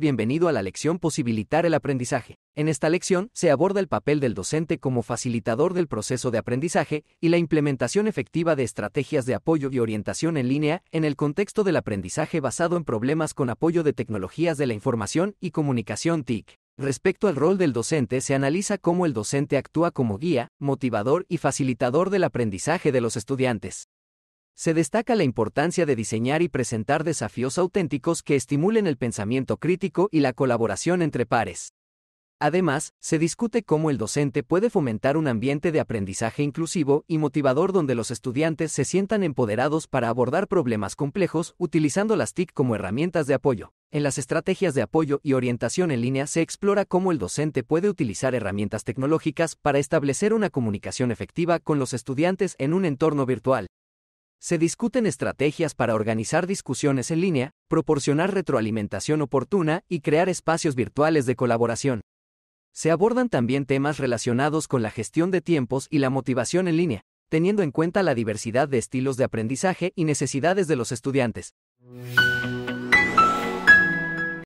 bienvenido a la lección Posibilitar el aprendizaje. En esta lección se aborda el papel del docente como facilitador del proceso de aprendizaje y la implementación efectiva de estrategias de apoyo y orientación en línea en el contexto del aprendizaje basado en problemas con apoyo de tecnologías de la información y comunicación TIC. Respecto al rol del docente, se analiza cómo el docente actúa como guía, motivador y facilitador del aprendizaje de los estudiantes se destaca la importancia de diseñar y presentar desafíos auténticos que estimulen el pensamiento crítico y la colaboración entre pares. Además, se discute cómo el docente puede fomentar un ambiente de aprendizaje inclusivo y motivador donde los estudiantes se sientan empoderados para abordar problemas complejos utilizando las TIC como herramientas de apoyo. En las estrategias de apoyo y orientación en línea se explora cómo el docente puede utilizar herramientas tecnológicas para establecer una comunicación efectiva con los estudiantes en un entorno virtual. Se discuten estrategias para organizar discusiones en línea, proporcionar retroalimentación oportuna y crear espacios virtuales de colaboración. Se abordan también temas relacionados con la gestión de tiempos y la motivación en línea, teniendo en cuenta la diversidad de estilos de aprendizaje y necesidades de los estudiantes.